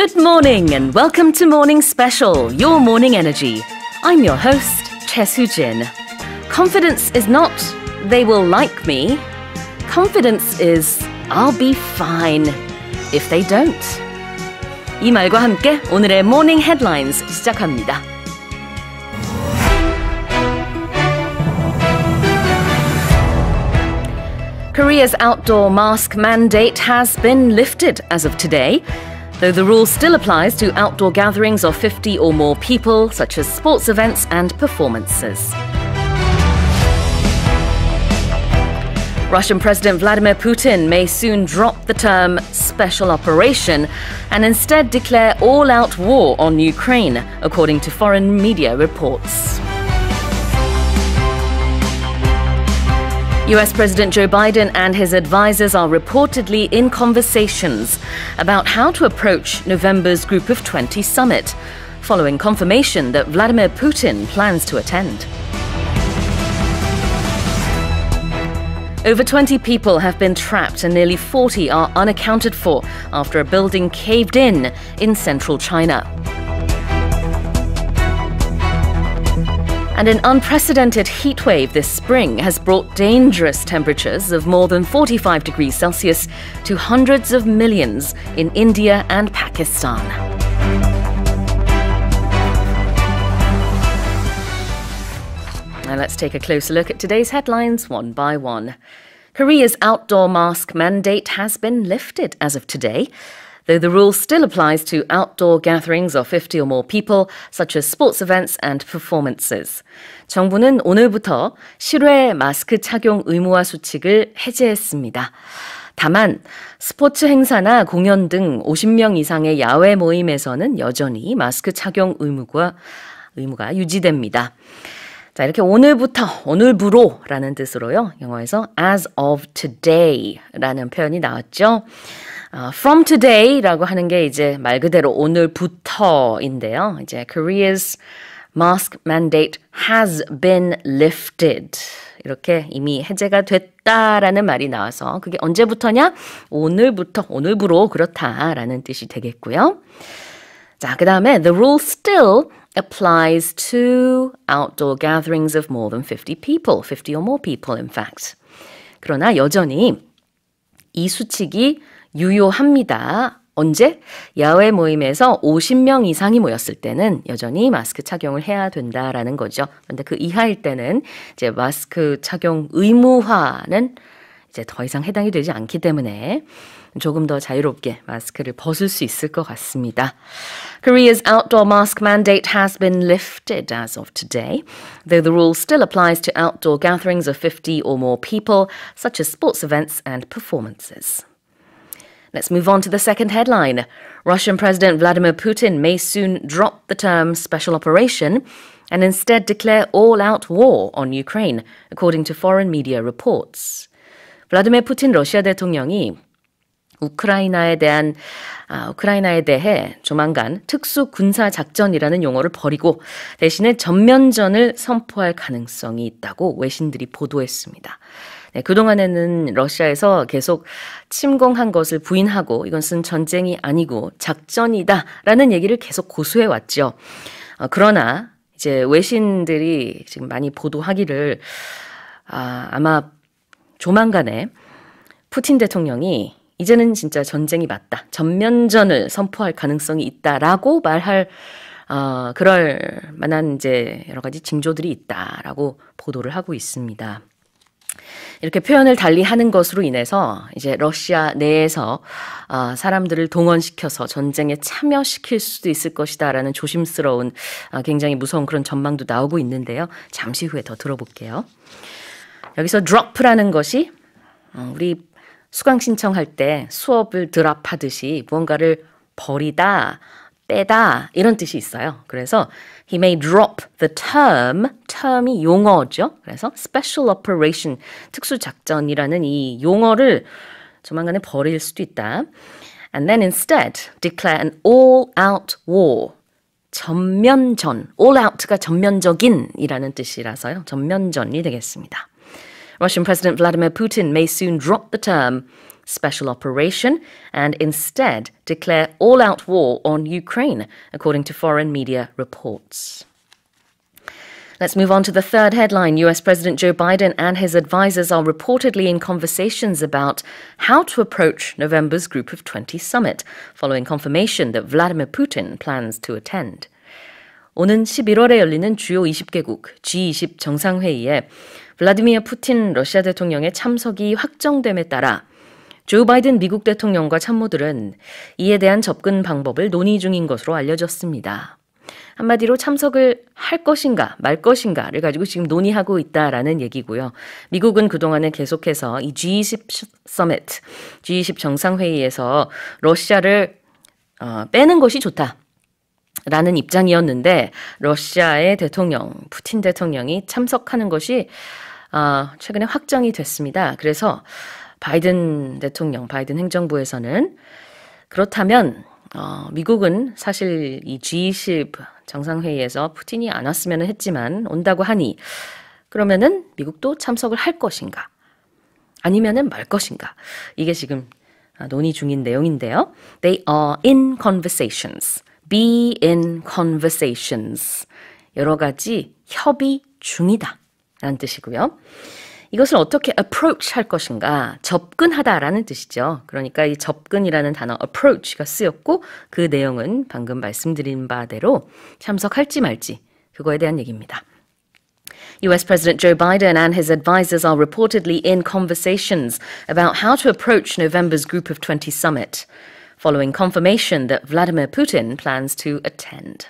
Good morning and welcome to Morning Special, your morning energy. I'm your host, Chesu Jin. Confidence is not, they will like me. Confidence is, I'll be fine if they don't. 이 말과 함께 오늘의 Morning Headlines 시작합니다. Korea's outdoor mask mandate has been lifted as of today though the rule still applies to outdoor gatherings of 50 or more people, such as sports events and performances. Russian President Vladimir Putin may soon drop the term special operation and instead declare all out war on Ukraine, according to foreign media reports. US President Joe Biden and his advisers are reportedly in conversations about how to approach November's Group of 20 summit, following confirmation that Vladimir Putin plans to attend. Over 20 people have been trapped and nearly 40 are unaccounted for after a building caved in in central China. And an unprecedented heatwave this spring has brought dangerous temperatures of more than 45 degrees Celsius to hundreds of millions in India and Pakistan. Now let's take a closer look at today's headlines one by one. Korea's outdoor mask mandate has been lifted as of today. though the rule still applies to outdoor gatherings of 50 or more people, such as sports events and performances. 정부는 오늘부터 실외 마스크 착용 의무화 수칙을 해제했습니다. 다만 스포츠 행사나 공연 등 50명 이상의 야외 모임에서는 여전히 마스크 착용 의무가 의무가 유지됩니다. 자, 이렇게 오늘부터, 오늘부로라는 뜻으로요. 영어에서 as of today라는 표현이 나왔죠. 어, from today라고 하는 게 이제 말 그대로 오늘부터인데요. 이제 Korea's mask mandate has been lifted. 이렇게 이미 해제가 됐다라는 말이 나와서 그게 언제부터냐? 오늘부터, 오늘부로 그렇다라는 뜻이 되겠고요. 자, 그 다음에 the rule still applies to outdoor gatherings of more than 50 people, 50 or more people in fact. 그러나 여전히 이 수칙이 유효합니다. 언제? 야외 모임에서 50명 이상이 모였을 때는 여전히 마스크 착용을 해야 된다라는 거죠. 그런데 그 이하일 때는 이제 마스크 착용 의무화는 이제 더 이상 해당이 되지 않기 때문에 조금 더 자유롭게 마스크를 벗을 수 있을 것 같습니다. Korea's outdoor mask mandate has been lifted as of today, though the rule still applies to outdoor gatherings of 50 or more people, such as sports events and performances. Let's move on to the second headline. Russian President Vladimir Putin may soon drop the term special operation and instead declare all out war on Ukraine, according to foreign media reports. 블라디미르 푸틴 러시아 대통령이 우크라이나에 대한 아, 우크라이나에 대해 조만간 특수 군사 작전이라는 용어를 버리고 대신에 전면전을 선포할 가능성이 있다고 외신들이 보도했습니다. 네, 그동안에는 러시아에서 계속 침공한 것을 부인하고 이것은 전쟁이 아니고 작전이다라는 얘기를 계속 고수해 왔죠. 어, 그러나 이제 외신들이 지금 많이 보도하기를 아, 아마 조만간에 푸틴 대통령이 이제는 진짜 전쟁이 맞다. 전면전을 선포할 가능성이 있다라고 말할 어, 그럴 만한 이제 여러 가지 징조들이 있다라고 보도를 하고 있습니다. 이렇게 표현을 달리 하는 것으로 인해서 이제 러시아 내에서 아, 사람들을 동원시켜서 전쟁에 참여시킬 수도 있을 것이다라는 조심스러운 아, 굉장히 무서운 그런 전망도 나오고 있는데요. 잠시 후에 더 들어볼게요. 여기서 drop라는 것이 어, 우리 수강 신청할 때 수업을 드랍하듯이 무언가를 버리다 빼다 이런 뜻이 있어요. 그래서 he may drop the term, term이 용어죠. 그래서 special operation, 특수 작전이라는 이 용어를 조만간에 버릴 수도 있다. And then instead declare an all-out war. 전면전, all-out가 전면적인이라는 뜻이라서요. 전면전이 되겠습니다. Russian President Vladimir Putin may soon drop the term special operation and instead declare all out war on Ukraine, according to foreign media reports. Let's move on to the third headline. US President Joe Biden and his advisors are reportedly in conversations about how to approach November's Group of 20 summit, following confirmation that Vladimir Putin plans to attend. 오는 11월에 열리는 주요 20개국 G20 정상회의에 블라디미어 푸틴 러시아 대통령의 참석이 확정됨에 따라 조 바이든 미국 대통령과 참모들은 이에 대한 접근 방법을 논의 중인 것으로 알려졌습니다. 한마디로 참석을 할 것인가 말 것인가를 가지고 지금 논의하고 있다라는 얘기고요. 미국은 그동안에 계속해서 이 G20 서밋, G20 정상회의에서 러시아를 어, 빼는 것이 좋다. 라는 입장이었는데 러시아의 대통령 푸틴 대통령이 참석하는 것이 어, 최근에 확정이 됐습니다. 그래서 바이든 대통령, 바이든 행정부에서는 그렇다면 어, 미국은 사실 이 G20 정상회의에서 푸틴이 안 왔으면 했지만 온다고 하니 그러면은 미국도 참석을 할 것인가 아니면은 말 것인가 이게 지금 아, 논의 중인 내용인데요. They are in conversations. Be in conversations. 여러 가지 협의 중이다. 라는 뜻이고요. 이것을 어떻게 approach 할 것인가 접근하다라는 뜻이죠. 그러니까 이 접근이라는 단어 approach가 쓰였고 그 내용은 방금 말씀드린 바대로 참석할지 말지 그거에 대한 얘기입니다. US President Joe Biden and his advisers are reportedly in conversations about how to approach November's Group of 20 summit, following confirmation that Vladimir Putin plans to attend.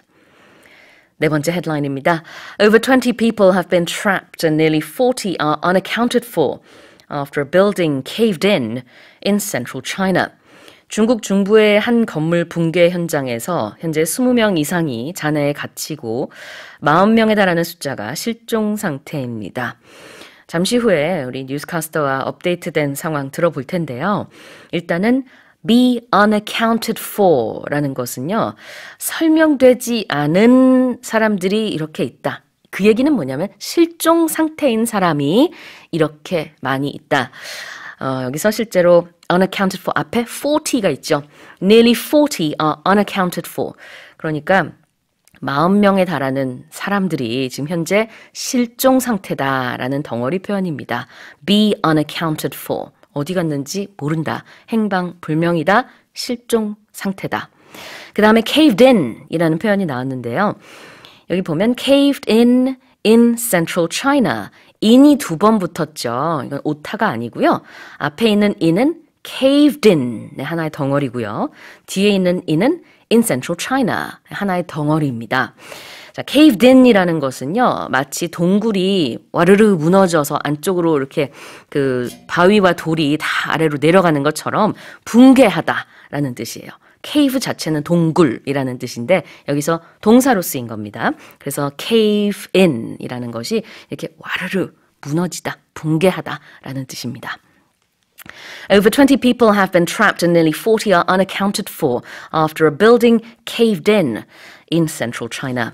네 번째 헤드라인입니다. Over 20 people have been trapped and nearly 40 are unaccounted for after a building caved in in central China. 중국 중부의 한 건물 붕괴 현장에서 현재 20명 이상이 잔해에 갇히고 40명에 달하는 숫자가 실종 상태입니다. 잠시 후에 우리 뉴스카스터와 업데이트된 상황 들어볼 텐데요. 일단은 be unaccounted for 라는 것은요, 설명되지 않은 사람들이 이렇게 있다. 그 얘기는 뭐냐면 실종 상태인 사람이 이렇게 많이 있다. 어, 여기서 실제로 unaccounted for 앞에 40가 있죠. nearly 40 are unaccounted for. 그러니까 40명에 달하는 사람들이 지금 현재 실종 상태다라는 덩어리 표현입니다. be unaccounted for. 어디 갔는지 모른다. 행방 불명이다. 실종 상태다. 그 다음에 caved in 이라는 표현이 나왔는데요. 여기 보면 caved in in central China. in이 두 번 붙었죠. 이건 오타가 아니고요. 앞에 있는 in은 caved in 네, 하나의 덩어리고요. 뒤에 있는 in은 in central China 네, 하나의 덩어리입니다. 자, caved in이라는 것은요, 마치 동굴이 와르르 무너져서 안쪽으로 이렇게 그 바위와 돌이 다 아래로 내려가는 것처럼 붕괴하다라는 뜻이에요. 케이브 자체는 동굴이라는 뜻인데 여기서 동사로 쓰인 겁니다. 그래서 cave in이라는 것이 이렇게 와르르 무너지다, 붕괴하다라는 뜻입니다. Over 20 people have been trapped and nearly 40 are unaccounted for after a building caved in in central China.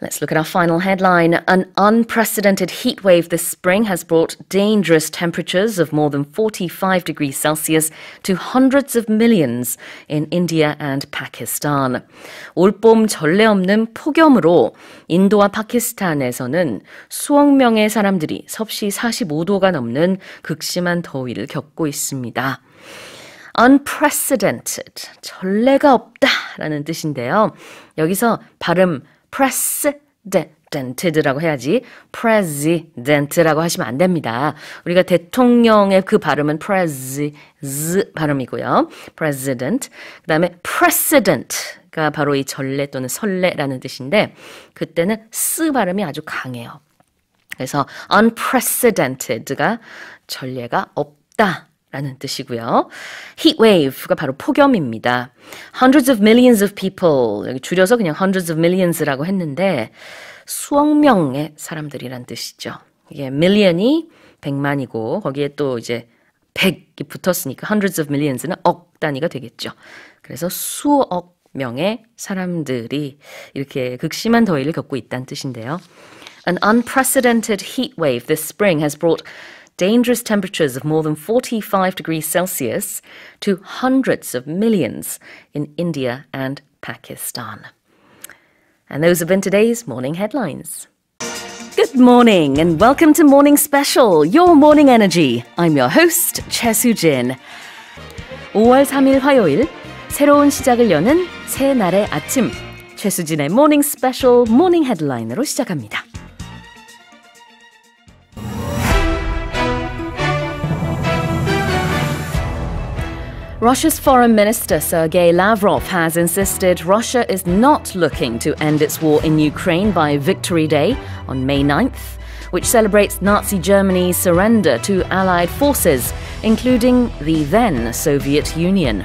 Let's look at our final headline. An unprecedented heat wave this spring has brought dangerous temperatures of more than 45 degrees Celsius to hundreds of millions in India and Pakistan. 올 봄 전례 없는 폭염으로 인도와 파키스탄에서는 수억 명의 사람들이 섭씨 45도가 넘는 극심한 더위를 겪고 있습니다. unprecedented 전례가 없다라는 뜻인데요. 여기서 발음 president라고 해야지 president라고 하시면 안 됩니다. 우리가 대통령의 그 발음은 p r e s 발음이고요. president. 그다음에 precedent가 바로 이 전례 또는 설레라는 뜻인데 그때는 쓰 발음이 아주 강해요. 그래서 unprecedented가 전례가 없다. 라는 뜻이고요. heat wave가 바로 폭염입니다. hundreds of millions of people 여기 줄여서 그냥 hundreds of millions라고 했는데 수억 명의 사람들이란 뜻이죠. 이게 million이 100만이고 거기에 또 이제 100이 붙었으니까 hundreds of millions는 억 단위가 되겠죠. 그래서 수억 명의 사람들이 이렇게 극심한 더위를 겪고 있다는 뜻인데요. An unprecedented heat wave this spring has brought dangerous temperatures of more than 45 degrees Celsius to hundreds of millions in India and Pakistan. And those have been today's morning headlines. Good morning and welcome to Morning Special, your morning energy. I'm your host, Chesu jin 5월 3일 화요일, 새로운 시작을 여는 새 아침, 최수진의 Morning Special, Morning Headline으로 시작합니다. Russia's Foreign Minister Sergei Lavrov has insisted Russia is not looking to end its war in Ukraine by Victory Day on May 9th, which celebrates Nazi Germany's surrender to Allied forces, including the then Soviet Union.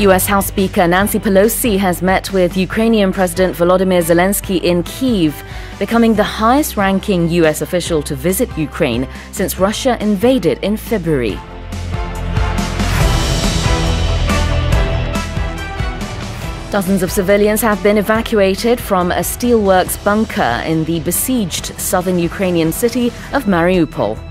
US House Speaker Nancy Pelosi has met with Ukrainian President Volodymyr Zelensky in Kyiv, becoming the highest ranking US official to visit Ukraine since Russia invaded in February. Dozens of civilians have been evacuated from a steelworks bunker in the besieged southern Ukrainian city of Mariupol.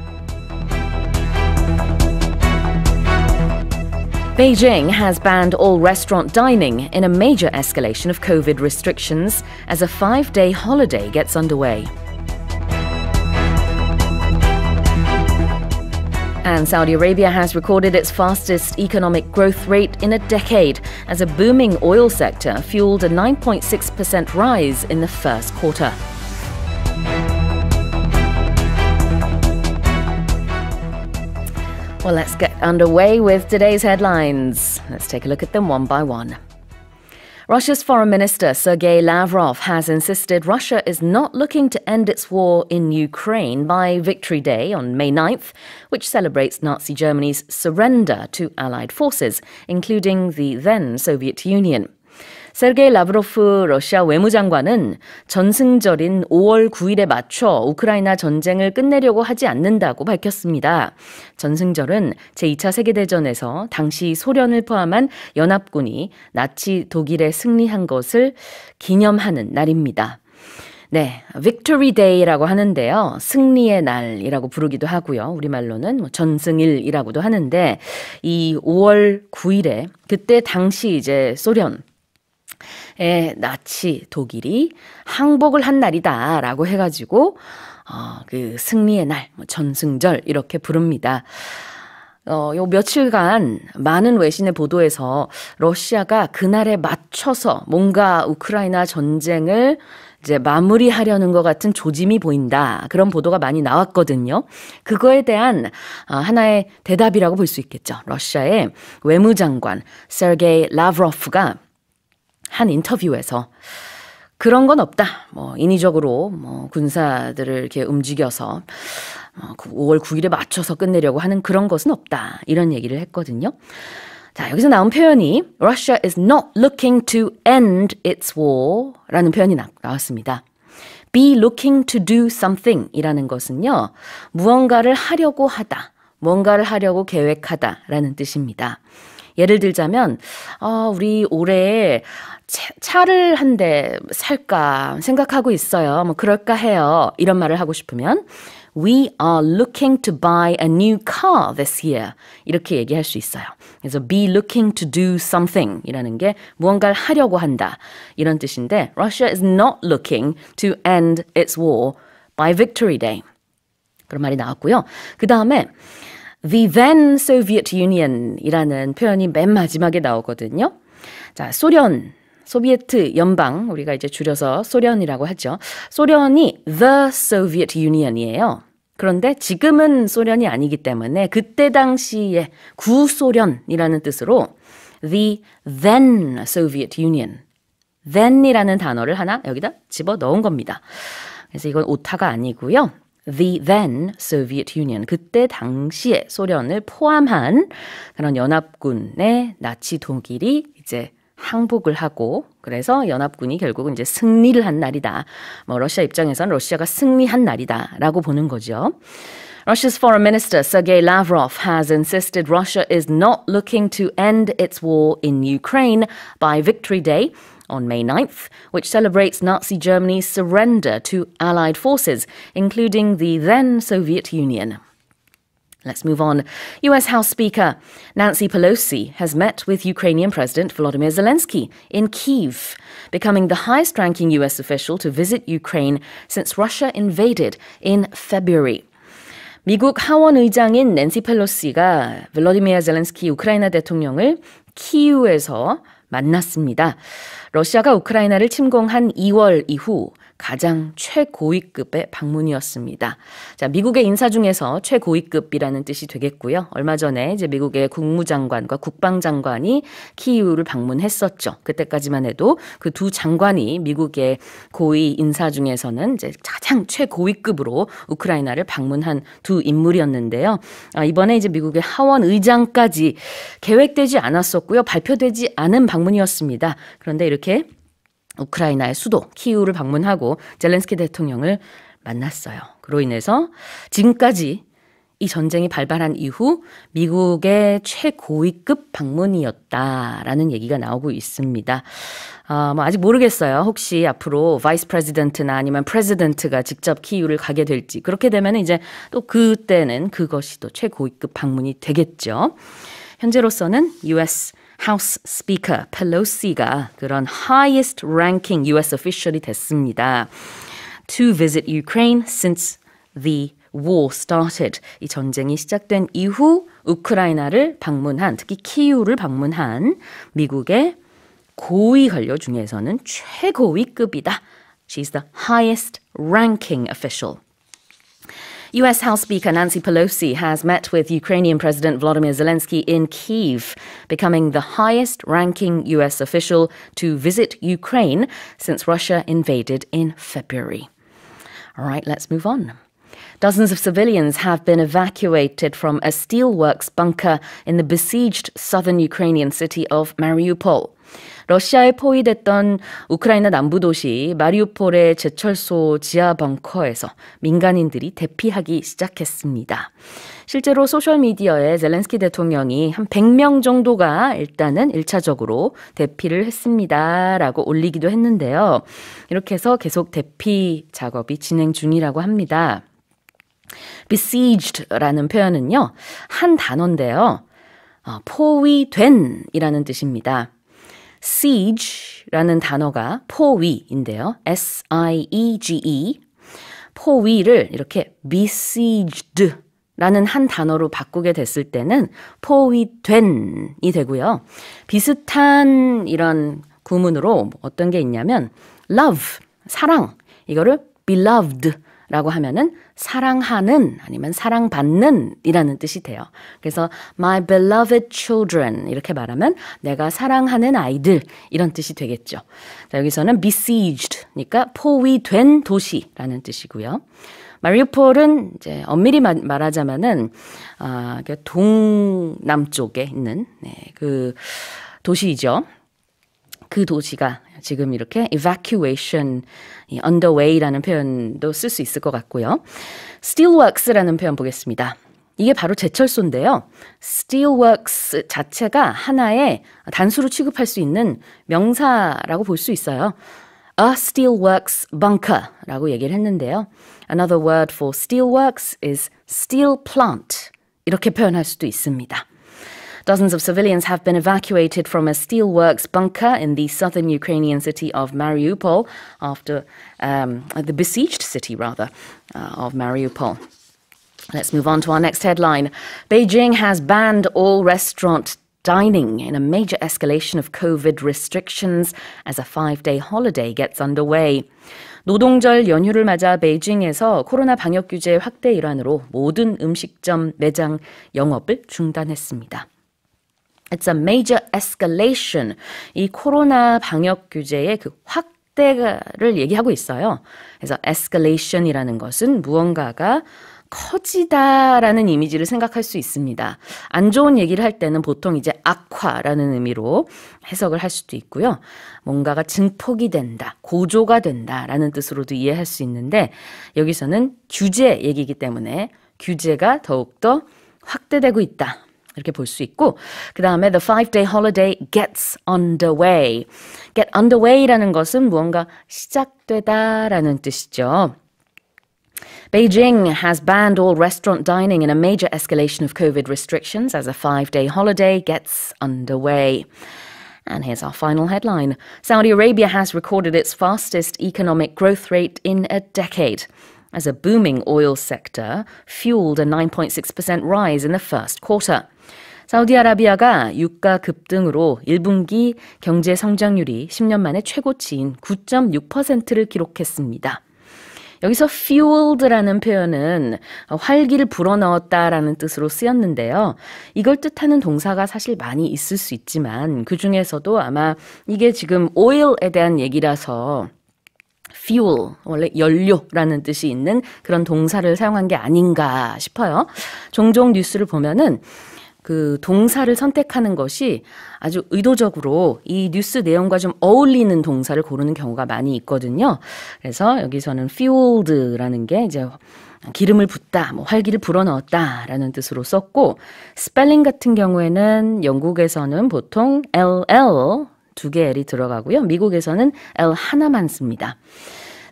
Beijing has banned all restaurant dining in a major escalation of COVID restrictions as a five day holiday gets underway. And Saudi Arabia has recorded its fastest economic growth rate in a decade as a booming oil sector fueled a 9.6% rise in the first quarter. Well, let's get underway with today's headlines. Let's take a look at them one by one. Russia's Foreign Minister Sergei Lavrov has insisted Russia is not looking to end its war in Ukraine by Victory Day on May 9th, which celebrates Nazi Germany's surrender to Allied forces, including the then Soviet Union. 세르게이 라브로프 러시아 외무장관은 전승절인 5월 9일에 맞춰 우크라이나 전쟁을 끝내려고 하지 않는다고 밝혔습니다. 전승절은 제2차 세계대전에서 당시 소련을 포함한 연합군이 나치 독일에 승리한 것을 기념하는 날입니다. 네, Victory Day라고 하는데요. 승리의 날이라고 부르기도 하고요. 우리말로는 뭐 전승일이라고도 하는데 이 5월 9일에 그때 당시 이제 소련 에, 나치 독일이 항복을 한 날이다라고 해가지고 어, 그 승리의 날, 뭐 전승절 이렇게 부릅니다. 어, 요 며칠간 많은 외신의 보도에서 러시아가 그날에 맞춰서 뭔가 우크라이나 전쟁을 이제 마무리하려는 것 같은 조짐이 보인다. 그런 보도가 많이 나왔거든요. 그거에 대한 어, 하나의 대답이라고 볼 수 있겠죠. 러시아의 외무장관, 셀게이 라브로프가 한 인터뷰에서 그런 건 없다. 뭐 인위적으로 뭐 군사들을 이렇게 움직여서 5월 어, 그 9일에 맞춰서 끝내려고 하는 그런 것은 없다. 이런 얘기를 했거든요. 자, 여기서 나온 표현이 Russia is not looking to end its war라는 표현이 나, 나왔습니다. be looking to do something 이라는 것은요, 무언가를 하려고 하다. 뭔가를 하려고 계획하다라는 뜻입니다. 예를 들자면, 어, 우리 올해 차를 한 대 살까 생각하고 있어요. 뭐 그럴까 해요. 이런 말을 하고 싶으면 We are looking to buy a new car this year. 이렇게 얘기할 수 있어요. 그래서 be looking to do something 이라는 게 무언가를 하려고 한다. 이런 뜻인데, Russia is not looking to end its war by Victory Day. 그런 말이 나왔고요. 그 다음에 the then Soviet Union이라는 표현이 맨 마지막에 나오거든요. 자, 소련 소비에트 연방 우리가 이제 줄여서 소련이라고 하죠. 소련이 the Soviet Union이에요. 그런데 지금은 소련이 아니기 때문에 그때 당시에 구소련이라는 뜻으로 the then Soviet Union then이라는 단어를 하나 여기다 집어 넣은 겁니다. 그래서 이건 오타가 아니고요. the then Soviet Union 그때 당시에 소련을 포함한 그런 연합군의 나치 독일이 이제 항복을 하고 그래서 연합군이 결국은 이제 승리를 한 날이다. 뭐 러시아 입장에서는 러시아가 승리한 날이다라고 보는 거죠. Russia's foreign minister Sergei Lavrov has insisted Russia is not looking to end its war in Ukraine by Victory Day. on May 9th, which celebrates Nazi Germany's surrender to Allied forces, including the then Soviet Union. Let's move on. US House Speaker Nancy Pelosi has met with Ukrainian President Volodymyr Zelensky in Kiev, becoming the highest ranking US official to visit Ukraine since Russia invaded in February. 미국 하원의장인 낸시 펠로시가 블러디미아 젤렌스키 우크라이나 대통령을 키우에서 만났습니다. 러시아가 우크라이나를 침공한 2월 이후 가장 최고위급의 방문이었습니다. 자, 미국의 인사 중에서 최고위급이라는 뜻이 되겠고요. 얼마 전에 이제 미국의 국무장관과 국방장관이 키이우를 방문했었죠. 그때까지만 해도 그 두 장관이 미국의 고위 인사 중에서는 이제 가장 최고위급으로 우크라이나를 방문한 두 인물이었는데요. 아, 이번에 이제 미국의 하원 의장까지 계획되지 않았었고요. 발표되지 않은 방문이었습니다. 그런데 이렇게 우크라이나의 수도 키우를 방문하고 젤렌스키 대통령을 만났어요. 그로 인해서 지금까지 이 전쟁이 발발한 이후 미국의 최고위급 방문이었다라는 얘기가 나오고 있습니다. 어, 뭐 아직 모르겠어요. 혹시 앞으로 바이스 프레지던트나 아니면 프레지던트가 직접 키우를 가게 될지 그렇게 되면 이제 또 그때는 그것이 또 최고위급 방문이 되겠죠. 현재로서는 US 하우스 스피커 펠로시가 그런 highest ranking US official이 됐습니다. To visit Ukraine since the war started. 이 전쟁이 시작된 이후 우크라이나를 방문한 특히 키우를 방문한 미국의 고위 관료 중에서는 최고위급이다. She's the highest ranking official. US House Speaker Nancy Pelosi has met with Ukrainian President Volodymyr Zelensky in Kiev, becoming the highest ranking US official to visit Ukraine since Russia invaded in February. All right, let's move on. Dozens of civilians have been evacuated from a steelworks bunker in the besieged southern Ukrainian city of Mariupol. 러시아에 포위됐던 우크라이나 남부 도시 마리우폴의 제철소 지하 벙커에서 민간인들이 대피하기 시작했습니다. 실제로 소셜미디어에 젤렌스키 대통령이 한 100명 정도가 일단은 1차적으로 대피를 했습니다. 라고 올리기도 했는데요. 이렇게 해서 계속 대피 작업이 진행 중이라고 합니다. besieged라는 표현은요, 한 단어인데요. 어, 포위된이라는 뜻입니다. siege라는 단어가 포위인데요. S-I-E-G-E. E. 포위를 이렇게 besieged 라는 한 단어로 바꾸게 됐을 때는 포위된이 되고요. 비슷한 이런 구문으로 어떤 게 있냐면 love, 사랑, 이거를 beloved 라고 하면은 사랑하는 아니면 사랑받는 이라는 뜻이 돼요. 그래서 my beloved children 이렇게 말하면 내가 사랑하는 아이들 이런 뜻이 되겠죠. 자, 여기서는 besieged니까 포위된 도시라는 뜻이고요. 마리우폴은 이제 엄밀히 말하자면은 아, 동남쪽에 있는 네, 그 도시이죠. 그 도시가 지금 이렇게 evacuation 이 underway라는 표현도 쓸 수 있을 것 같고요. steelworks라는 표현 보겠습니다. 이게 바로 제철소인데요. steelworks 자체가 하나의 단수로 취급할 수 있는 명사라고 볼 수 있어요. A steelworks bunker라고 얘기를 했는데요. Another word for steelworks is steel plant. 이렇게 표현할 수도 있습니다. Dozens of civilians have been evacuated from a steelworks bunker in the southern Ukrainian city of Mariupol after um, the besieged city, rather, uh, of Mariupol. Let's move on to our next headline. Beijing has banned all restaurant dining in a major escalation of COVID restrictions as a five-day holiday gets underway. 노동절 연휴를 맞아 베이징에서 코로나 방역 규제 확대 일환으로 모든 음식점 매장 영업을 중단했습니다. It's a major escalation. 이 코로나 방역 규제의 그 확대를 얘기하고 있어요. 그래서 escalation이라는 것은 무언가가 커지다라는 이미지를 생각할 수 있습니다. 안 좋은 얘기를 할 때는 보통 이제 악화라는 의미로 해석을 할 수도 있고요. 뭔가가 증폭이 된다, 고조가 된다라는 뜻으로도 이해할 수 있는데 여기서는 규제 얘기이기 때문에 규제가 더욱더 확대되고 있다. 이렇게 볼수 있고 그 다음에 the five day holiday gets underway. get underway라는 것은 무언가 시작되다라는 뜻이죠. Beijing has banned all restaurant dining in a major escalation of COVID restrictions as a five day holiday gets underway. And here's our final headline Saudi Arabia has recorded its fastest economic growth rate in a decade. As a booming oil sector fueled a 9.6% rise in the first quarter. 사우디아라비아가 유가 급등으로 1분기 경제 성장률이 10년 만에 최고치인 9.6%를 기록했습니다. 여기서 fueled라는 표현은 활기를 불어넣었다라는 뜻으로 쓰였는데요. 이걸 뜻하는 동사가 사실 많이 있을 수 있지만 그 중에서도 아마 이게 지금 oil에 대한 얘기라서 fuel 원래 연료라는 뜻이 있는 그런 동사를 사용한 게 아닌가 싶어요. 종종 뉴스를 보면은 그 동사를 선택하는 것이 아주 의도적으로 이 뉴스 내용과 좀 어울리는 동사를 고르는 경우가 많이 있거든요. 그래서 여기서는 fueled라는 게 이제 기름을 붓다, 뭐 활기를 불어넣었다 라는 뜻으로 썼고, 스펠링 같은 경우에는 영국에서는 보통 LL 두 개 L이 들어가고요. 미국에서는 L 하나만 씁니다.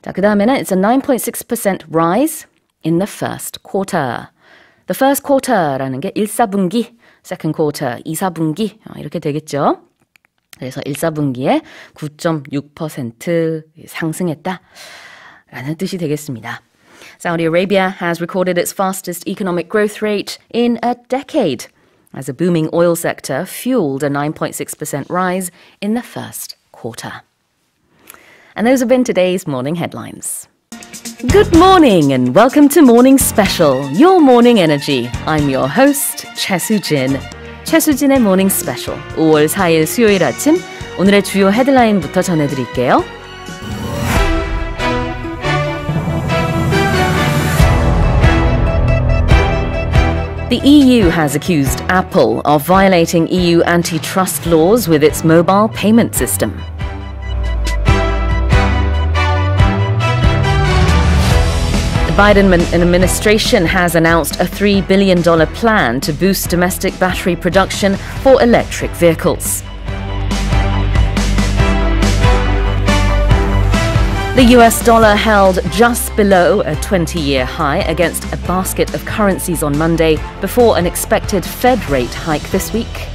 자, 그 다음에는 It's a 9.6% rise in the first quarter. The first quarter라는 게 1, 사분기 second quarter 2, 4분기 이렇게 되겠죠. 그래서 1, 4분기에 9.6% 상승했다. 라는 뜻이 되겠습니다. Saudi Arabia has recorded its fastest economic growth rate in a decade as a booming oil sector fueled a 9.6% rise in the first quarter. And those have been today's morning headlines. Good morning and welcome to Morning Special, your morning energy. I'm your host, Jin. Chesu Jin의 Morning Special, 5월 4일 수요일 아침, 오늘의 주요 헤드라인부터 전해드릴게요. The EU has accused Apple of violating EU antitrust laws with its mobile payment system. The Biden administration has announced a $3 billion plan to boost domestic battery production for electric vehicles. The US dollar held just below a 20 year high against a basket of currencies on Monday before an expected Fed rate hike this week.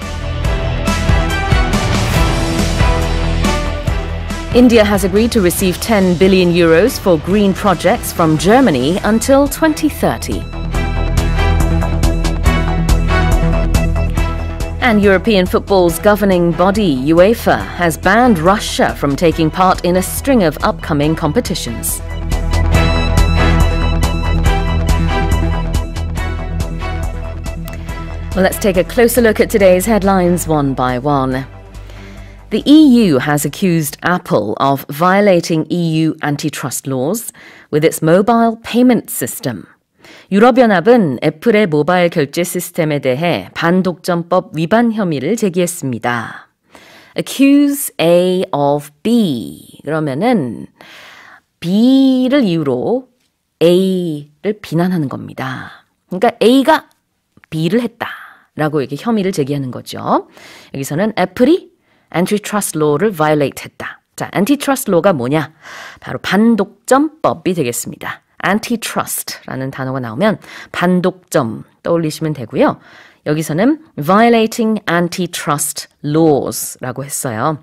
India has agreed to receive 10 billion euros for green projects from Germany until 2030. And European football's governing body, UEFA, has banned Russia from taking part in a string of upcoming competitions. Well, let's take a closer look at today's headlines one by one. The EU has accused Apple of violating EU antitrust laws with its mobile payment system. 유럽연합은 애플의 모바일 결제 시스템에 대해 반독점법 위반 혐의를 제기했습니다. accuse A of B. 그러면은 B를 이유로 A를 비난하는 겁니다. 그러니까 A가 B를 했다. 라고 이렇게 혐의를 제기하는 거죠. 여기서는 애플이 antitrust law를 violate 했다. 자, antitrust law가 뭐냐? 바로 반독점법이 되겠습니다. antitrust라는 단어가 나오면 반독점 떠올리시면 되고요. 여기서는 violating antitrust laws라고 했어요.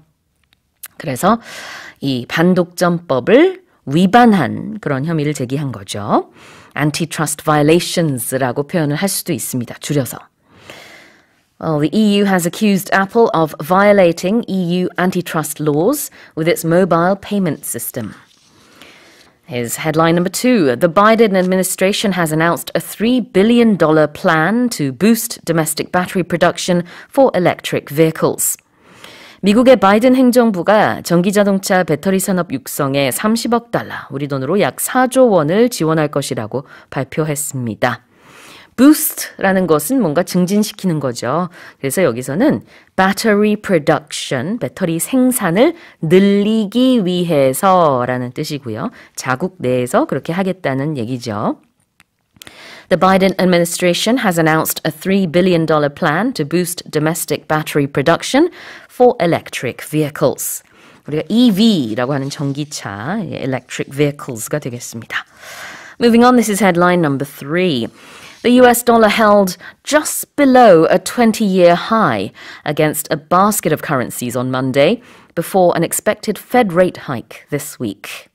그래서 이 반독점법을 위반한 그런 혐의를 제기한 거죠. antitrust violations라고 표현을 할 수도 있습니다. 줄여서. Well, the EU has accused Apple of violating EU antitrust laws with its mobile payment system. Here's headline number two. The Biden administration has announced a $3 billion plan to boost domestic battery production for electric vehicles. 미국의 바이든 행정부가 전기자동차 배터리 산업 육성에 30억 달러, 우리 돈으로 약 4조 원을 지원할 것이라고 발표했습니다. boost라는 것은 뭔가 증진시키는 거죠. 그래서 여기서는 battery production, 배터리 생산을 늘리기 위해서라는 뜻이고요. 자국 내에서 그렇게 하겠다는 얘기죠. The Biden administration has announced a $3 billion plan to boost domestic battery production for electric vehicles. 우리가 EV라고 하는 전기차, electric vehicles가 되겠습니다. Moving on, this is headline number three. The US dollar held just below a 20 year high against a basket of currencies on Monday before an expected Fed rate hike this week.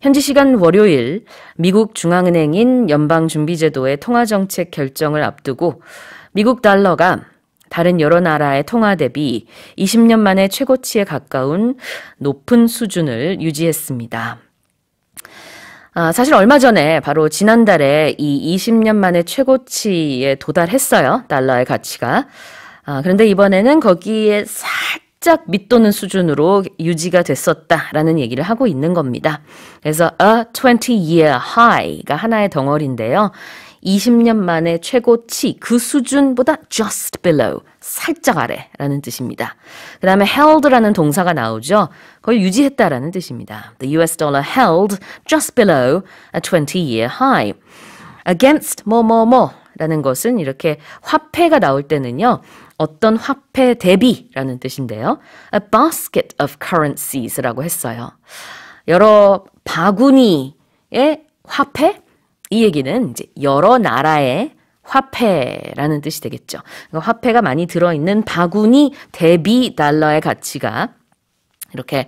현지 시간 월요일 미국 중앙은행인 연방준비제도의 통화정책 결정을 앞두고 미국 달러가 다른 여러 나라의 통화 대비 20년 만에 최고치에 가까운 높은 수준을 유지했습니다. 아, 사실 얼마 전에 바로 지난달에 이 20년 만에 최고치에 도달했어요. 달러의 가치가. 아, 그런데 이번에는 거기에 살짝 밑도는 수준으로 유지가 됐었다라는 얘기를 하고 있는 겁니다. 그래서 a 20-year high가 하나의 덩어리인데요. 20년 만에 최고치 그 수준보다 just below 살짝 아래라는 뜻입니다. 그 다음에 held라는 동사가 나오죠. 거의 유지했다라는 뜻입니다. The US dollar held just below a 20-year high. against 뭐뭐뭐 뭐, 라는 것은 이렇게 화폐가 나올 때는요. 어떤 화폐 대비라는 뜻인데요. a basket of currencies라고 했어요. 여러 바구니의 화폐 이 얘기는 이제 여러 나라의 화폐라는 뜻이 되겠죠. 그러니까 화폐가 많이 들어있는 바구니 대비 달러의 가치가 이렇게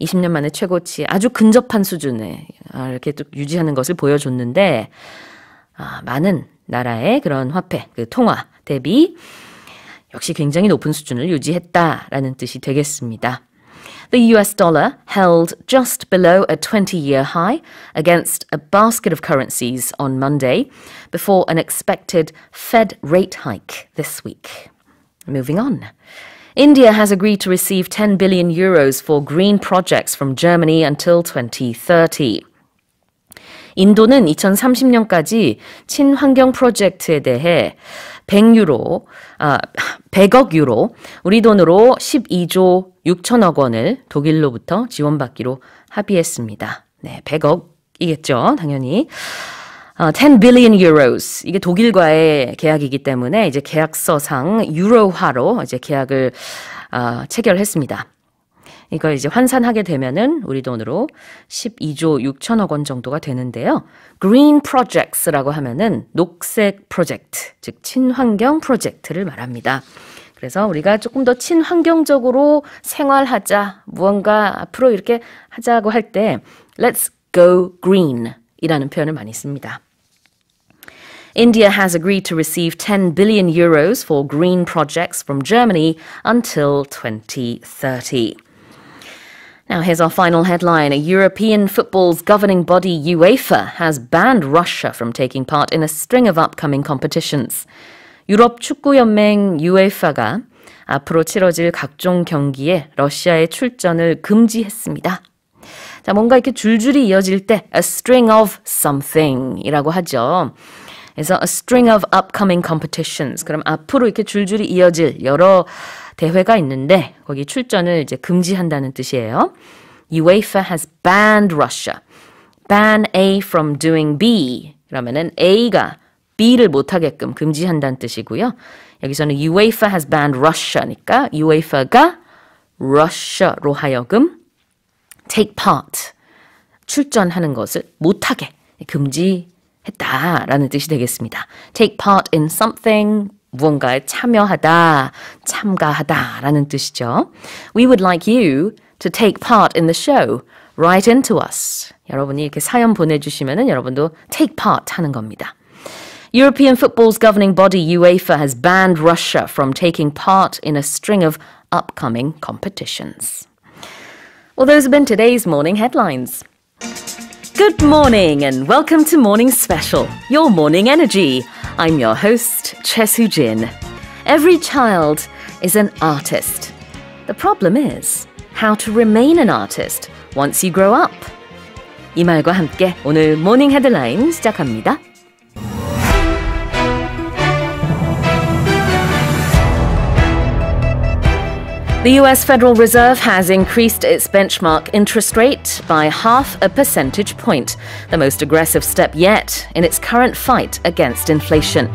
20년 만에 최고치 아주 근접한 수준에 아, 이렇게 또 유지하는 것을 보여줬는데 아, 많은 나라의 그런 화폐, 그 통화 대비 역시 굉장히 높은 수준을 유지했다라는 뜻이 되겠습니다. The US dollar held just below a 20 year high against a basket of currencies on Monday before an expected Fed rate hike this week. Moving on. India has agreed to receive 10 billion euros for green projects from Germany until 2030. 인도는 2030년까지 친환경 프로젝트에 대해 100유로, 아, 100억 유로, 우리 돈으로 12조 6천억 원을 독일로부터 지원받기로 합의했습니다. 네, 100억이겠죠, 당연히. 어, 10 billion euros. 이게 독일과의 계약이기 때문에 이제 계약서상 유로화로 이제 계약을 어, 체결했습니다. 이걸 이제 환산하게 되면은 우리 돈으로 12조 6천억 원 정도가 되는데요. Green Projects라고 하면은 녹색 프로젝트, 즉 친환경 프로젝트를 말합니다. 그래서 우리가 조금 더 친환경적으로 생활하자, 무언가 앞으로 이렇게 하자고 할 때 Let's go green 이라는 표현을 많이 씁니다. India has agreed to receive 10 billion euros for green projects from Germany until 2030. Now, here's our final headline. A European football's governing body, UEFA, has banned Russia from taking part in a string of upcoming competitions. 유럽 축구 연맹 UEFA가 앞으로 치러질 각종 경기에 러시아의 출전을 금지했습니다. 자, 뭔가 이렇게 줄줄이 이어질 때 a string of something이라고 하죠. 그래서 a string of upcoming competitions. 그럼 앞으로 이렇게 줄줄이 이어질 여러 대회가 있는데 거기 출전을 이제 금지한다는 뜻이에요. UEFA has banned Russia. ban A from doing B. 그러면은 A가 B를 못하게끔 금지한다는 뜻이고요. 여기서는 UEFA has banned Russia니까 UEFA가 Russia로 하여금 take part 출전하는 것을 못하게 금지했다라는 뜻이 되겠습니다. take part in something 무언가에 참여하다, 참가하다라는 뜻이죠. We would like you to take part in the show. Write into us. 여러분이 이렇게 사연 보내주시면은 여러분도 take part 하는 겁니다. European football's governing body UEFA has banned Russia from taking part in a string of upcoming competitions. Well, those have been today's morning headlines. Good morning and welcome to Morning Special, your morning energy. I'm your host, Chesu Jin. Every child is an artist. The problem is how to remain an artist once you grow up. 이 말과 함께 오늘 모닝 헤드라인 시작합니다. The US Federal Reserve has increased its benchmark interest rate by half a percentage point, the most aggressive step yet in its current fight against inflation.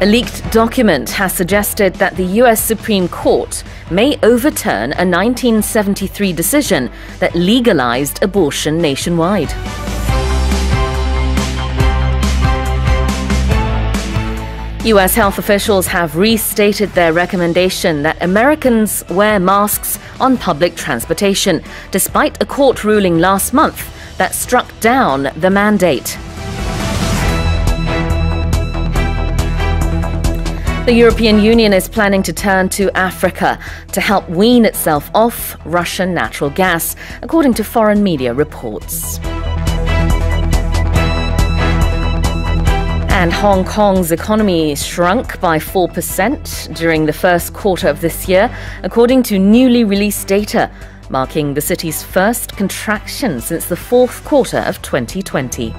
A leaked document has suggested that the US Supreme Court may overturn a 1973 decision that legalized abortion nationwide. US health officials have restated their recommendation that Americans wear masks on public transportation, despite a court ruling last month that struck down the mandate. The European Union is planning to turn to Africa to help wean itself off Russian natural gas, according to foreign media reports. And Hong Kong's economy shrunk by 4% during the first quarter of this year, according to newly released data, marking the city's first contraction since the fourth quarter of 2020.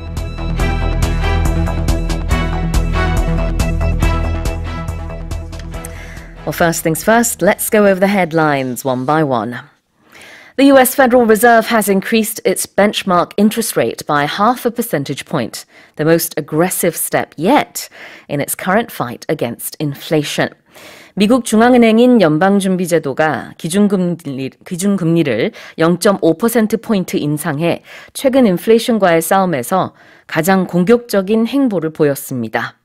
Well, first things first, let's go over the headlines one by one. The US Federal Reserve has increased its benchmark interest rate by half a percentage point. the most aggressive step yet in its current fight against inflation. 미국 중앙은행인 연방준비제도가 기준금리, 기준금리를 0.5%포인트 인상해 최근 인플레이션과의 싸움에서 가장 공격적인 행보를 보였습니다.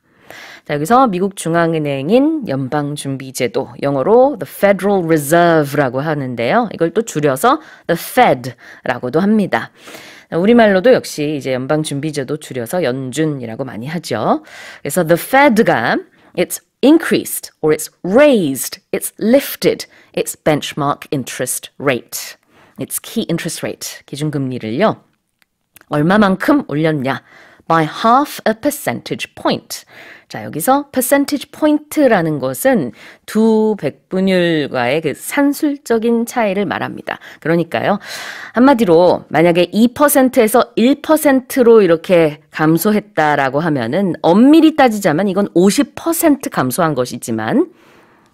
자, 여기서 미국 중앙은행인 연방준비제도, 영어로 The Federal Reserve라고 하는데요. 이걸 또 줄여서 The Fed라고도 합니다. 우리말로도 역시 이제 연방준비제도 줄여서 연준이라고 많이 하죠. 그래서 the Fed가 it's increased or it's raised, it's lifted its benchmark interest rate. its key interest rate 기준금리를요. 얼마만큼 올렸냐? by half a percentage point. 자, 여기서 percentage point라는 것은 두 백분율과의 그 산술적인 차이를 말합니다. 그러니까요. 한마디로 만약에 2%에서 1%로 이렇게 감소했다라고 하면은 엄밀히 따지자면 이건 50% 감소한 것이지만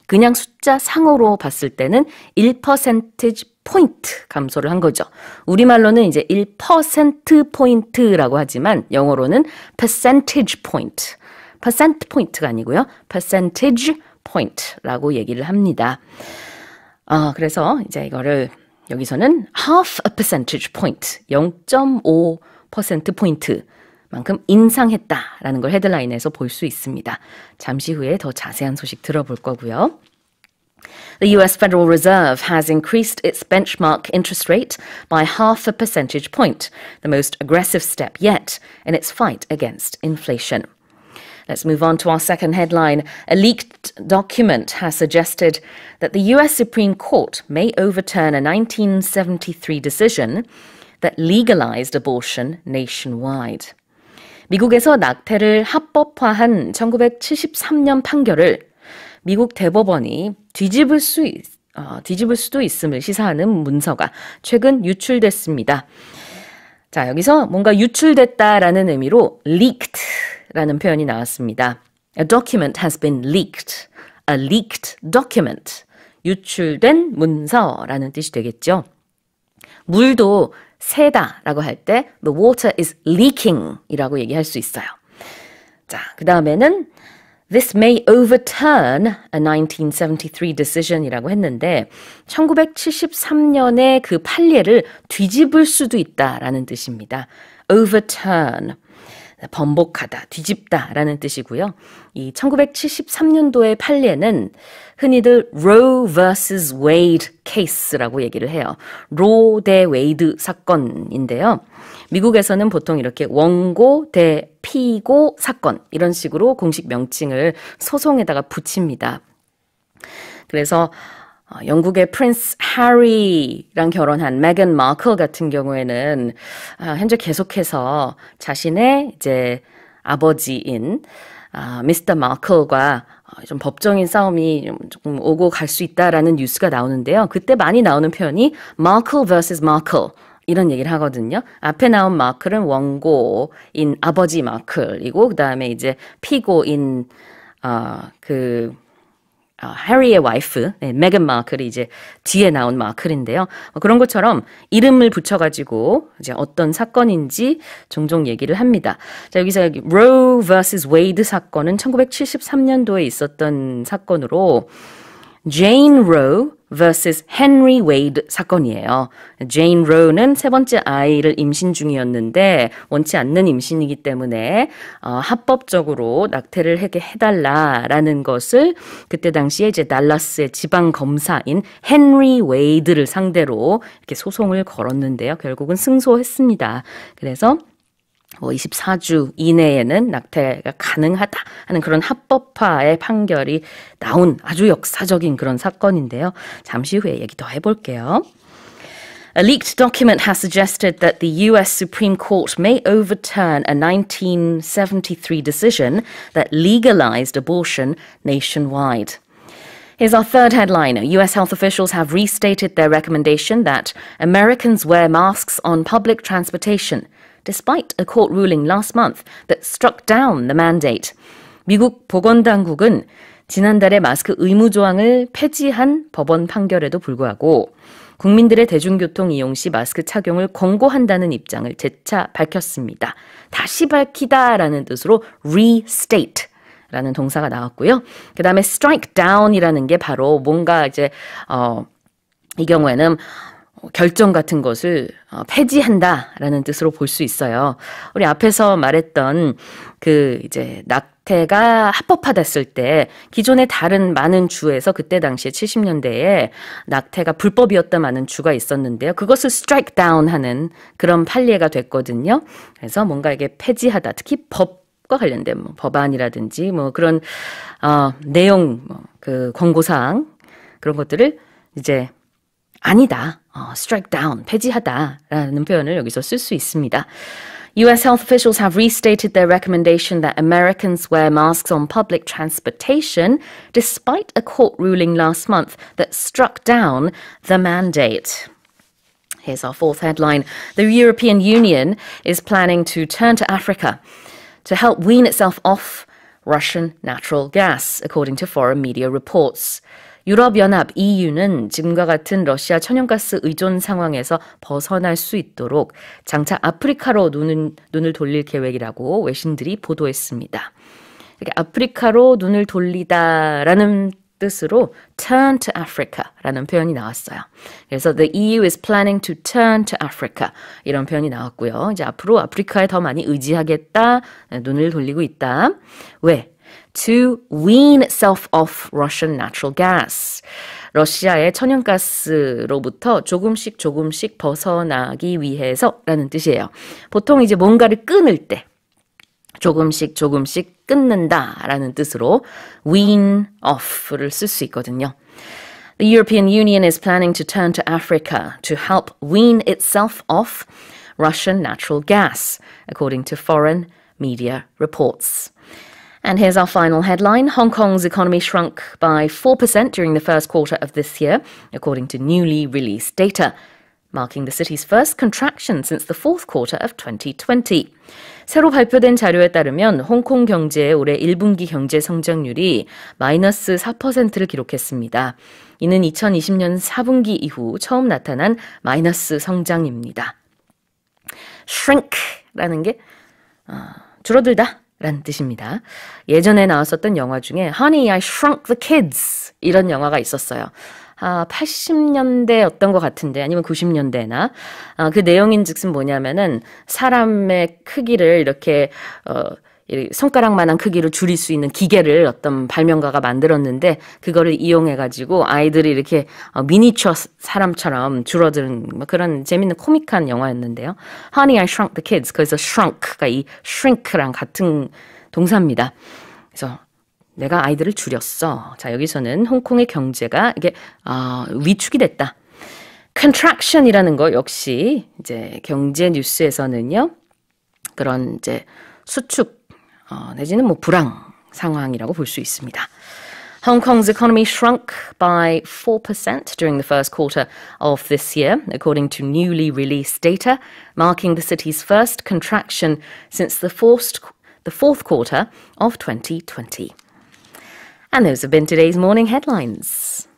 그냥 숫자 상으로 봤을 때는 1% 포인트 감소를 한 거죠. 우리말로는 이제 1% 포인트라고 하지만 영어로는 percentage point. percent point가 아니고요. percentage point라고 얘기를 합니다. 어, 그래서 이제 이거를 여기서는 half a percentage point, 0.5% 포인트 만큼 인상했다라는 걸 헤드라인에서 볼 수 있습니다. 잠시 후에 더 자세한 소식 들어볼 거고요. The US Federal Reserve has increased its benchmark interest rate by half a percentage point, the most aggressive step yet in its fight against inflation. Let's move on to our second headline. A leaked document has suggested that the US Supreme Court may overturn a 1973 decision that legalized abortion nationwide. 미국에서 낙태를 합법화한 1973년 판결을 미국 대법원이 뒤집을 수 있, 어, 뒤집을 수도 있음을 시사하는 문서가 최근 유출됐습니다. 자, 여기서 뭔가 유출됐다라는 의미로 leaked라는 표현이 나왔습니다. A document has been leaked. A leaked document. 유출된 문서라는 뜻이 되겠죠. 물도 새다라고 할 때 the water is leaking 이라고 얘기할 수 있어요. 자, 그 다음에는 This may overturn a 1973 decision이라고 했는데 1973년의 그 판례를 뒤집을 수도 있다라는 뜻입니다. overturn 번복하다, 뒤집다라는 뜻이고요. 이 1973년도의 판례는 흔히들 Roe vs. Wade 케이스라고 얘기를 해요. 로대 웨이드 사건인데요. 미국에서는 보통 이렇게 원고 대 피고 사건 이런 식으로 공식 명칭을 소송에다가 붙입니다. 그래서 어, 영국의 프린스 해리랑 결혼한 메건 마클 같은 경우에는 아, 현재 계속해서 자신의 이제 아버지인 아, 미스터 마클과 어, 좀 법적인 싸움이 조금 오고 갈 수 있다라는 뉴스가 나오는데요. 그때 많이 나오는 표현이 마클 vs 마클 이런 얘기를 하거든요. 앞에 나온 마클은 원고인 아버지 마클이고 그다음에 이제 피고인 아그 어, 해리의 와이프, 네, 메건 마클이 이제 뒤에 나온 마클인데요. 어, 그런 것처럼 이름을 붙여가지고 이제 어떤 사건인지 종종 얘기를 합니다. 자, 여기서 여기 Roe vs. Wade 사건은 1973년도에 있었던 사건으로 j a n 제인 로우, vs Henry Wade 사건이에요. 제인 로우는 세 번째 아이를 임신 중이었는데 원치 않는 임신이기 때문에 어, 합법적으로 낙태를 하게 해달라라는 것을 그때 당시에 이제 달라스의 지방 검사인 Henry w a d e 를 상대로 이렇게 소송을 걸었는데요. 결국은 승소했습니다. 그래서 뭐 24주 이내에는 낙태가 가능하다 하는 그런 합법화의 판결이 나온 아주 역사적인 그런 사건인데요. 잠시 후에 얘기 더 해볼게요. A leaked document has suggested that the US Supreme Court may overturn a 1973 decision that legalized abortion nationwide. Here's our third headline. US health officials have restated their recommendation that Americans wear masks on public transportation despite a court ruling last month that struck down the mandate. 미국 보건당국은 지난달에 마스크 의무 조항을 폐지한 법원 판결에도 불구하고 국민들의 대중교통 이용 시 마스크 착용을 권고한다는 입장을 재차 밝혔습니다. 다시 밝히다라는 뜻으로 restate 라는 동사가 나왔고요. 그 다음에 strike down 이라는 게 바로 뭔가 이제, 어, 이 경우에는 뭐 결정 같은 것을 어, 폐지한다라는 뜻으로 볼 수 있어요. 우리 앞에서 말했던 그 이제 낙태가 합법화됐을 때 기존의 다른 많은 주에서 그때 당시에 70년대에 낙태가 불법이었다 많은 주가 있었는데요. 그것을 스트라이크 다운하는 그런 판례가 됐거든요. 그래서 뭔가 이게 폐지하다 특히 법과 관련된 뭐 법안이라든지 뭐 그런 어 내용 뭐그 권고사항 그런 것들을 이제 아니다, 어, strike down, 폐지하다라는 표현을 여기서 쓸 수 있습니다. US health officials have restated their recommendation that Americans wear masks on public transportation, despite a court ruling last month that struck down the mandate. Here's our fourth headline The European Union is planning to turn to Africa to help wean itself off Russian natural gas, according to foreign media reports. 유럽연합 EU는 지금과 같은 러시아 천연가스 의존 상황에서 벗어날 수 있도록 장차 아프리카로 눈은, 눈을 돌릴 계획이라고 외신들이 보도했습니다. 이렇게 아프리카로 눈을 돌리다라는 뜻으로 turn to Africa라는 표현이 나왔어요. 그래서 the EU is planning to turn to Africa 이런 표현이 나왔고요. 이제 앞으로 아프리카에 더 많이 의지하겠다, 눈을 돌리고 있다. 왜? to wean i t self off Russian natural gas. 러시아의 천연가스로부터 조금씩 조금씩 벗어나기 위해서라는 뜻이에요. 보통 이제 뭔가를 끊을 때 조금씩 조금씩 끊는다라는 뜻으로 wean off를 쓸 수 있거든요. The European Union is planning to turn to Africa to help wean itself off Russian natural gas, according to foreign media reports. And here's our final headline Hong Kong's economy shrunk by 4% during the first quarter of this year, according to newly released data, marking the city's first contraction since the fourth quarter of 2020. 새로 발표된 자료에 따르면 홍콩 경제의 올해 1분기 경제 성장률이 마이너스 4%를 기록했습니다. 이는 2020년 4분기 이후 처음 나타난 마이너스 성장입니다. shrink라는 게 어, 줄어들다 라는 뜻입니다. 예전에 나왔었던 영화 중에 Honey, I Shrunk the Kids 이런 영화가 있었어요. 아, 80년대 어떤 것 같은데 아니면 90년대나 아, 그 내용인 즉슨 뭐냐면은 사람의 크기를 이렇게 어, 손가락만한 크기를 줄일 수 있는 기계를 어떤 발명가가 만들었는데 그거를 이용해 가지고 아이들이 이렇게 어, 미니처 사람처럼 줄어드는 뭐 그런 재밌는 코믹한 영화였는데요. Honey I Shrunk the Kids. 그래서 shrunk가 이 shrink랑 같은 동사입니다. 그래서 내가 아이들을 줄였어. 자, 여기서는 홍콩의 경제가 이게 어, 위축이 됐다. contraction이라는 거 역시 이제 경제 뉴스에서는요. 그런 이제 수축 어, 내지는 뭐 불황 상황이라고 있습니다. Hong Kong's economy shrunk by 4% during the first quarter of this year, according to newly released data, marking the city's first contraction since the, the fourth quarter of 2020. And those have been today's morning headlines.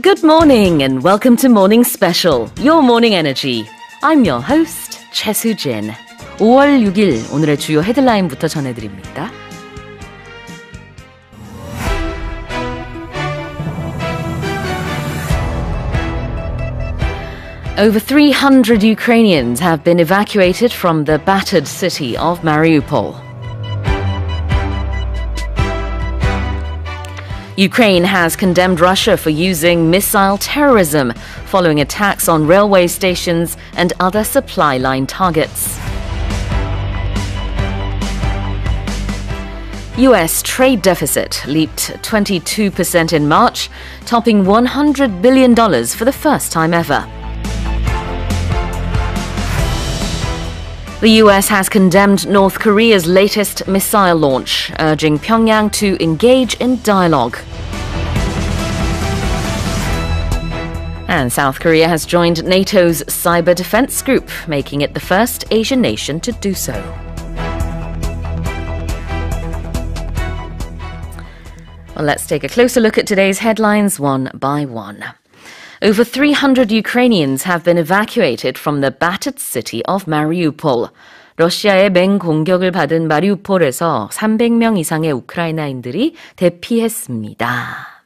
Good morning and welcome to Morning Special, your morning energy. I'm your host, Chesu Jin. 5월 6일 오늘의 주요 헤드라인부터 전해드립니다. Over 300 Ukrainians have been evacuated from the battered city of Mariupol. Ukraine has condemned Russia for using missile terrorism following attacks on railway stations and other supply line targets. US trade deficit leaped 22% in March, topping $100 billion for the first time ever. The US has condemned North Korea's latest missile launch, urging Pyongyang to engage in dialogue. And South Korea has joined NATO's cyber defense group, making it the first Asian nation to do so. Well, let's take a closer look at today's headlines one by one. Over 300 Ukrainians have been evacuated from the battered city of Mariupol. 러시아의 맹공격을 받은 마리우폴에서 300명 이상의 우크라이나인들이 대피했습니다.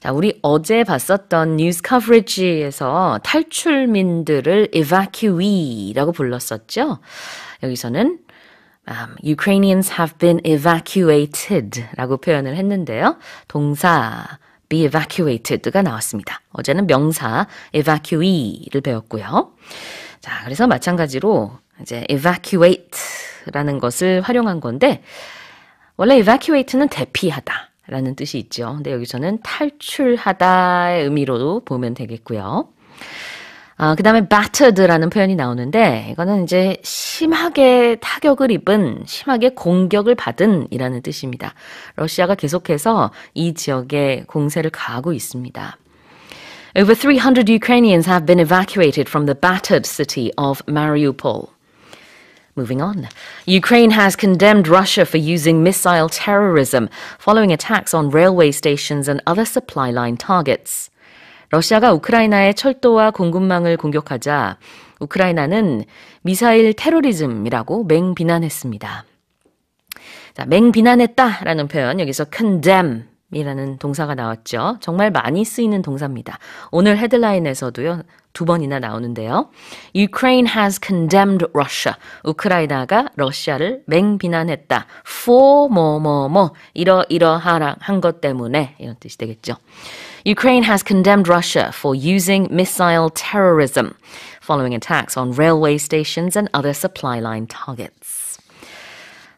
자, 우리 어제 봤었던 뉴스 커브리지에서 탈출민들을 evacuee라고 불렀었죠. 여기서는 Um, Ukrainians have been evacuated 라고 표현을 했는데요. 동사 be evacuated가 나왔습니다. 어제는 명사 evacuee를 배웠고요. 자, 그래서 마찬가지로 이제 evacuate라는 것을 활용한 건데 원래 evacuate는 대피하다. 라는 뜻이 있죠. 근데 여기서는 탈출하다의 의미로 도 보면 되겠고요. 아, 그 다음에 battered라는 표현이 나오는데, 이거는 이제 심하게 타격을 입은, 심하게 공격을 받은 이라는 뜻입니다. 러시아가 계속해서 이 지역에 공세를 가하고 있습니다. Over 300 Ukrainians have been evacuated from the battered city of Mariupol. Moving on. Ukraine has condemned Russia for using missile terrorism following attacks on railway stations and other supply line targets. 러시아가 우크라이나의 철도와 공급망을 공격하자 우크라이나는 미사일 테러리즘이라고 맹비난했습니다. 자, 맹비난했다라는 표현 여기서 condemn 이라는 동사가 나왔죠. 정말 많이 쓰이는 동사입니다. 오늘 헤드라인에서도요. 두 번이나 나오는데요. Ukraine has condemned Russia. 우크라이나가 러시아를 맹비난했다. for 뭐 뭐뭐 이러이러한 것 때문에 이런 뜻이 되겠죠. Ukraine has condemned Russia for using missile terrorism following attacks on railway stations and other supply line targets.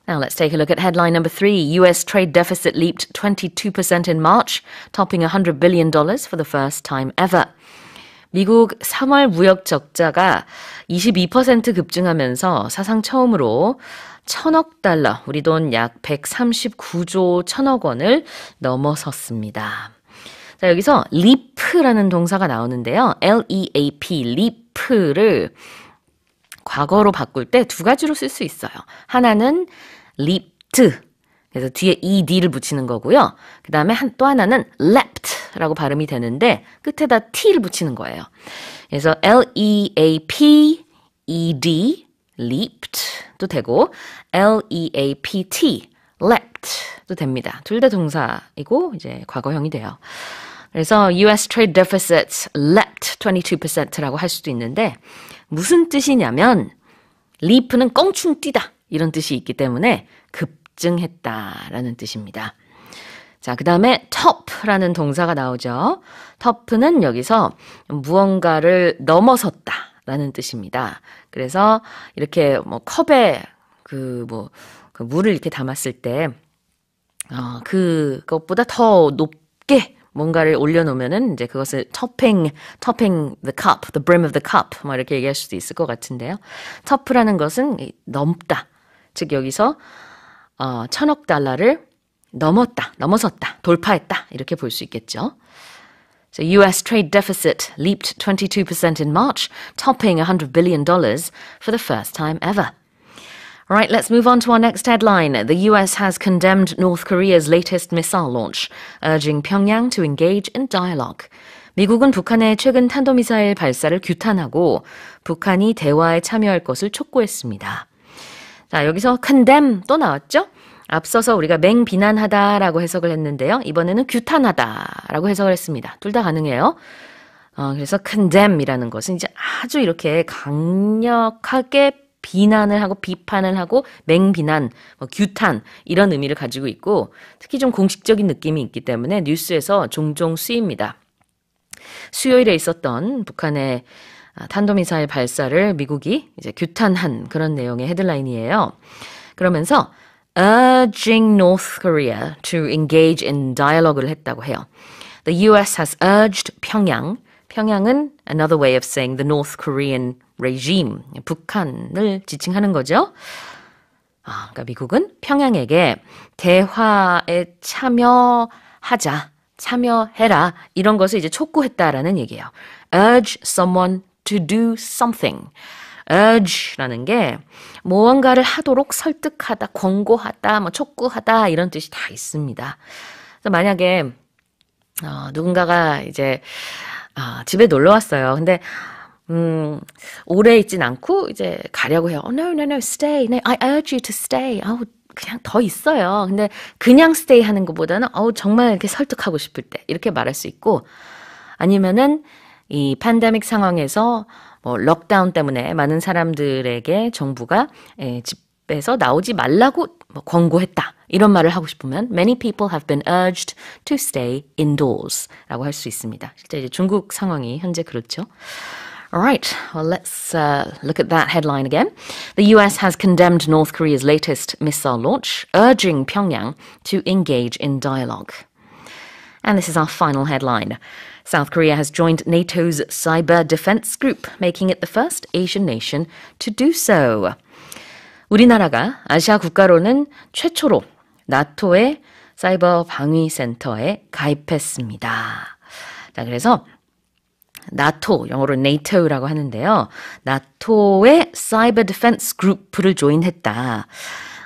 Now let's take a look at headline number three. U.S. trade deficit leaped 22% in March, topping $100 billion for the first time ever. 미국 3월 무역 적자가 22% 급증하면서 사상 처음으로 천억 달러, 우리 돈 약 139조 천억 원을 넘어섰습니다. 자, 여기서 leap라는 동사가 나오는데요. L-E-A-P, leap를 과거로 바꿀 때 두 가지로 쓸 수 있어요. 하나는 leaped. 그래서 뒤에 ed를 붙이는 거고요. 그 다음에 또 하나는 lept라고 발음이 되는데 끝에다 t를 붙이는 거예요. 그래서 l-e-a-p ed leaped 도 되고 l-e-a-p-t lept도 됩니다. 둘 다 동사이고 이제 과거형이 돼요. 그래서 US trade deficit leapt 22%라고 할 수도 있는데 무슨 뜻이냐면 leap는 껑충 뛰다 이런 뜻이 있기 때문에 급증했다라는 뜻입니다. 자, 그 다음에 top라는 동사가 나오죠. top는 여기서 무언가를 넘어섰다 라는 뜻입니다. 그래서 이렇게 뭐 컵에 그뭐 그 물을 이렇게 담았을 때, 어, 그것보다 더 높게 뭔가를 올려놓으면은 이제 그것을 topping, topping the cup, the brim of the cup, 뭐 이렇게 얘기할 수도 있을 것 같은데요. top라는 것은 넘다. 즉, 여기서, 어, 천억 달러를 넘었다, 넘어섰다, 돌파했다. 이렇게 볼 수 있겠죠. So US trade deficit leaped 22% in March, topping $100 billion dollars for the first time ever. All right, let's move on to our next headline. The U.S. has condemned North Korea's latest missile launch, urging Pyongyang to engage in dialogue. 미국은 북한의 최근 탄도미사일 발사를 규탄하고 북한이 대화에 참여할 것을 촉구했습니다. 자, 여기서 condemn 또 나왔죠? 앞서서 우리가 맹비난하다라고 해석을 했는데요. 이번에는 규탄하다라고 해석을 했습니다. 둘 다 가능해요. 어, 그래서 condemn이라는 것은 이제 아주 이렇게 강력하게 비난을 하고 비판을 하고 맹비난, 뭐 규탄 이런 의미를 가지고 있고 특히 좀 공식적인 느낌이 있기 때문에 뉴스에서 종종 쓰입니다. 수요일에 있었던 북한의 아, 탄도미사일 발사를 미국이 이제 규탄한 그런 내용의 헤드라인이에요. 그러면서 urging North Korea to engage in dialogue를 했다고 해요. The US has urged 평양. 평양은 another way of saying the North Korean regime, 북한을 지칭하는 거죠. 아, 그러니까 미국은 평양에게 대화에 참여하자, 참여해라 이런 것을 이제 촉구했다라는 얘기예요. urge someone to do something. urge라는 게 무언가를 하도록 설득하다, 권고하다, 뭐 촉구하다 이런 뜻이 다 있습니다. 그래서 만약에 어, 누군가가 이제 어, 집에 놀러 왔어요. 근데 음, 오래 있진 않고 이제 가려고 해요. Oh, no, no, no, stay. No, 네, I urge you to stay. 아우, 그냥 더 있어요. 근데 그냥 stay 하는 것보다는 아우 정말 이렇게 설득하고 싶을 때 이렇게 말할 수 있고 아니면은 이 팬데믹 상황에서 뭐 럭다운 때문에 많은 사람들에게 정부가 에, 예, 집에서 나오지 말라고 뭐 권고했다. 이런 말을 하고 싶으면 many people have been urged to stay indoors라고 할 수 있습니다. 실제 이제 중국 상황이 현재 그렇죠. All right, well, let's uh, look at that headline again. The US has condemned North Korea's latest missile launch, urging Pyongyang to engage in dialogue. And this is our final headline. South Korea has joined NATO's cyber defense group, making it the first Asian nation to do so. 우리나라가 아시아 국가로는 최초로 나토의 사이버 방위 센터에 가입했습니다. 자, 그래서 나토, 영어로 NATO라고 하는데요. 나토의 사이버 디펜스 그룹을 조인했다.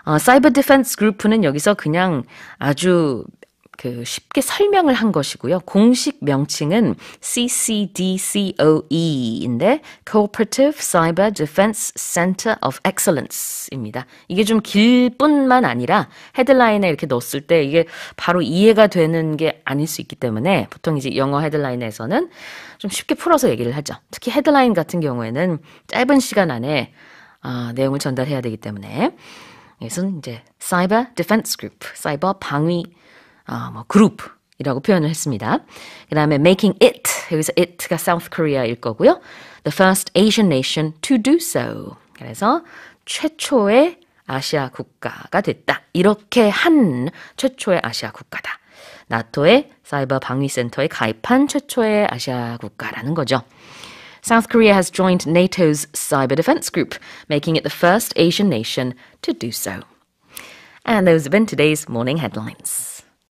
어, 사이버 디펜스 그룹은 여기서 그냥 아주 그 쉽게 설명을 한 것이고요. 공식 명칭은 CCDCOE인데 Cooperative Cyber Defense Center of Excellence입니다. 이게 좀 길뿐만 아니라 헤드라인에 이렇게 넣었을 때 이게 바로 이해가 되는 게 아닐 수 있기 때문에 보통 이제 영어 헤드라인에서는 좀 쉽게 풀어서 얘기를 하죠. 특히 헤드라인 같은 경우에는 짧은 시간 안에 아, 내용을 전달해야 되기 때문에 그래서 이제 Cyber Defense Group, 사이버 방위 어, 뭐 그룹 이라고 표현을 했습니다. 그 다음에 making it. 여기서 it가 South Korea일 거고요. The first Asian nation to do so. 그래서 최초의 아시아 국가가 됐다. 이렇게 한 최초의 아시아 국가다. 나토의 사이버 방위 방위센터에 가입한 최초의 아시아 국가라는 거죠. South Korea has joined NATO's cyber defense group, making it the first Asian nation to do so. And those have been today's morning headlines.